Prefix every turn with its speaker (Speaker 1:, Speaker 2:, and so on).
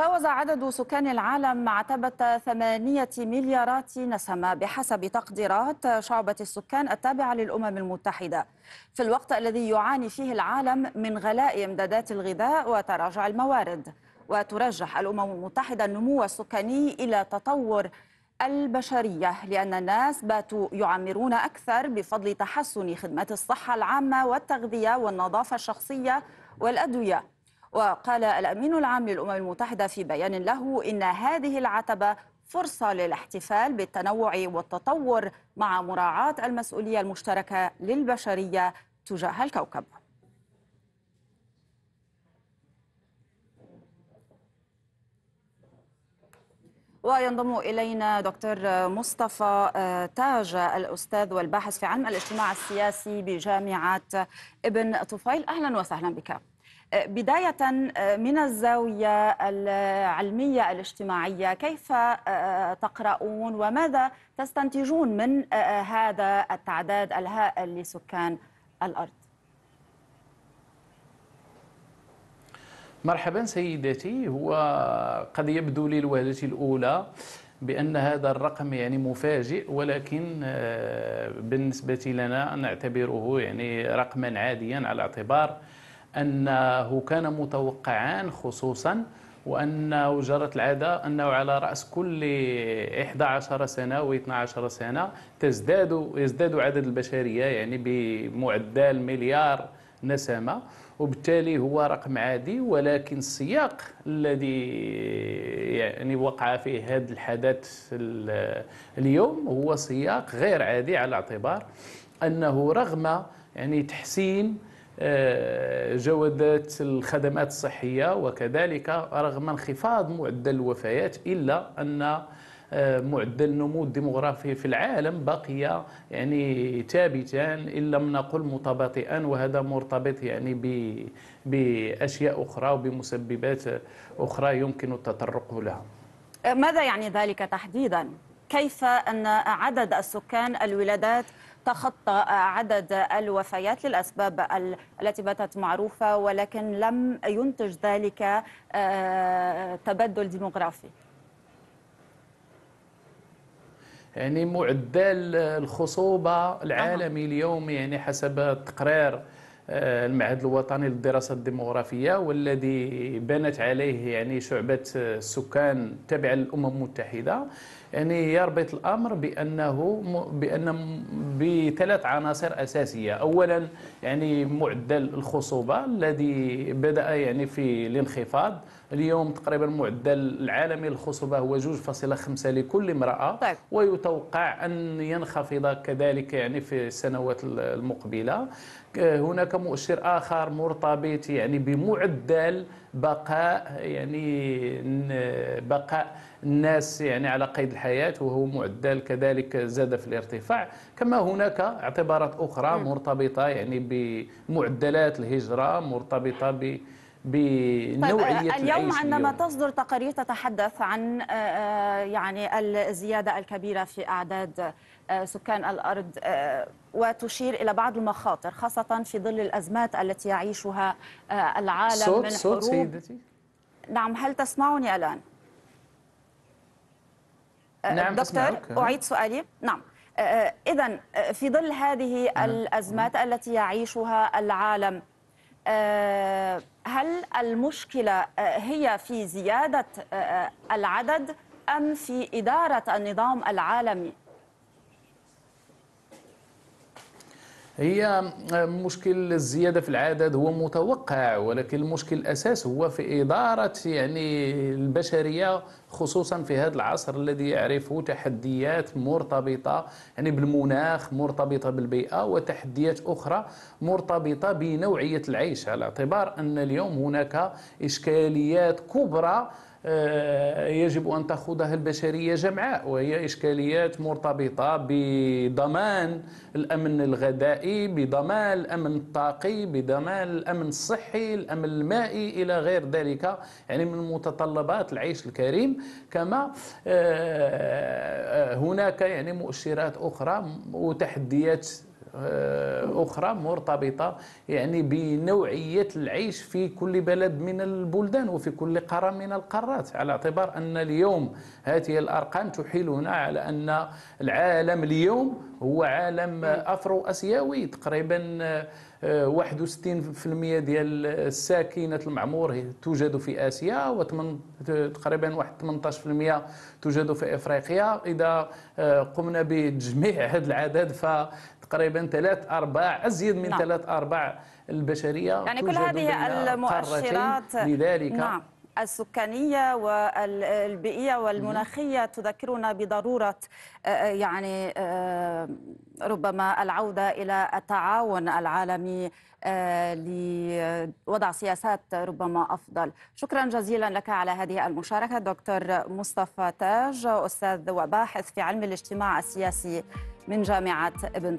Speaker 1: تجاوز عدد سكان العالم عتبة ثمانية مليارات نسمة بحسب تقديرات شعبة السكان التابعة للأمم المتحدة في الوقت الذي يعاني فيه العالم من غلاء إمدادات الغذاء وتراجع الموارد وترجح الأمم المتحدة النمو السكاني إلى تطور البشرية لأن الناس باتوا يعمرون أكثر بفضل تحسن خدمات الصحة العامة والتغذية والنظافة الشخصية والأدوية وقال الأمين العام للأمم المتحدة في بيان له إن هذه العتبة فرصة للاحتفال بالتنوع والتطور مع مراعاة المسؤولية المشتركة للبشرية تجاه الكوكب وينضم إلينا دكتور مصطفى آه، تاج الأستاذ والباحث في علم الاجتماع السياسي بجامعة ابن طفيل أهلا وسهلا بك آه، بداية آه، من الزاوية العلمية الاجتماعية كيف تقرؤون وماذا تستنتجون من هذا التعداد الهائل لسكان الأرض؟
Speaker 2: مرحبا سيداتي هو قد يبدو لي الوهلة الأولى بأن هذا الرقم يعني مفاجئ ولكن آه، بالنسبة لنا نعتبره يعني رقما عاديا على اعتبار أنه كان متوقعا خصوصا وأنه جرت العادة أنه على رأس كل 11 سنة و 12 سنة تزداد يزداد عدد البشرية يعني بمعدل مليار نسمة وبالتالي هو رقم عادي ولكن السياق الذي يعني وقع فيه هذا الحدث اليوم هو سياق غير عادي على اعتبار انه رغم يعني تحسين آه، جودة الخدمات الصحية وكذلك رغم انخفاض معدل الوفيات إلا أن معدل النمو الديموغرافي في العالم بقي يعني ثابتا ان لم نقل متباطئا وهذا مرتبط يعني باشياء اخرى وبمسببات اخرى يمكن التطرق لها.
Speaker 1: ماذا يعني ذلك تحديدا؟ كيف ان عدد السكان الولادات تخطى عدد الوفيات للأسباب التي باتت معروفة ولكن لم ينتج ذلك آه، تبدل ديموغرافي
Speaker 2: يعني معدل الخصوبة العالمي اليوم يعني حسب تقرير آه، المعهد الوطني للدراسه الديموغرافية والذي بنت عليه يعني شعبة السكان التابعه للأمم المتحدة يعني يربط الأمر بأنه بأن بثلاث عناصر أساسية أولا يعني معدل الخصوبة الذي بدأ يعني في الانخفاض اليوم تقريبا معدل العالمي للخصوبة هو 2.5 لكل امرأة طيب. ويتوقع أن ينخفض كذلك يعني في السنوات المقبلة هناك كمؤشر اخر مرتبط يعني بمعدل بقاء يعني بقاء الناس يعني على قيد الحياه وهو معدل كذلك زاد في الارتفاع كما هناك اعتبارات اخرى نعم. مرتبطه يعني بمعدلات الهجره مرتبطه ب بنوعيه طيب آه، اليوم عندما
Speaker 1: تصدر تقارير تتحدث عن آه، آه، يعني الزياده الكبيره في اعداد سكان الارض وتشير الى بعض المخاطر خاصه في ظل الازمات التي يعيشها العالم صوت من صوت حروب سيدتي نعم هل تسمعني الان
Speaker 2: نعم دكتور أسمعك. اعيد
Speaker 1: سؤالي نعم اذا في ظل هذه الازمات التي يعيشها العالم آه، هل المشكلة آه، هي في زيادة آه، العدد أم في إدارة النظام العالمي
Speaker 2: هي آه، مشكل الزياده في العدد هو متوقع ولكن المشكل الاساس هو في اداره يعني البشريه خصوصا في هذا العصر الذي يعرفه تحديات مرتبطه يعني بالمناخ مرتبطه بالبيئه وتحديات اخرى مرتبطه بنوعيه العيش على اعتبار ان اليوم هناك اشكاليات كبرى آه، يجب أن تخوضها البشرية جمعاء وهي إشكاليات مرتبطة بضمان الأمن الغذائي بضمان الأمن الطاقي بضمان الأمن الصحي الأمن المائي إلى غير ذلك يعني من متطلبات العيش الكريم كما آه، آه، هناك يعني مؤشرات أخرى وتحديات آه، أخرى مرتبطة يعني بنوعية العيش في كل بلد من البلدان وفي كل قارة من القارات على اعتبار أن اليوم هذه الأرقام تحيلنا على أن العالم اليوم هو عالم أفرو أسيوي تقريبا 61% آه، ديال الساكنة المعمور توجد في آسيا و تقريبا واحد 18% توجد في إفريقيا إذا آه، قمنا بتجميع هذا العدد ف تقريبا ثلاث أرباع أزيد من نعم. ثلاث أرباع البشرية يعني كل هذه المؤشرات لذلك نعم.
Speaker 1: السكانية والبيئية والمناخية تذكرنا بضرورة آه، آه، يعني آه، ربما العودة إلى التعاون العالمي لوضع سياسات ربما أفضل شكرا جزيلا لك على هذه المشاركة دكتور مصطفى تاج أستاذ وباحث في علم الاجتماع السياسي من جامعة ابن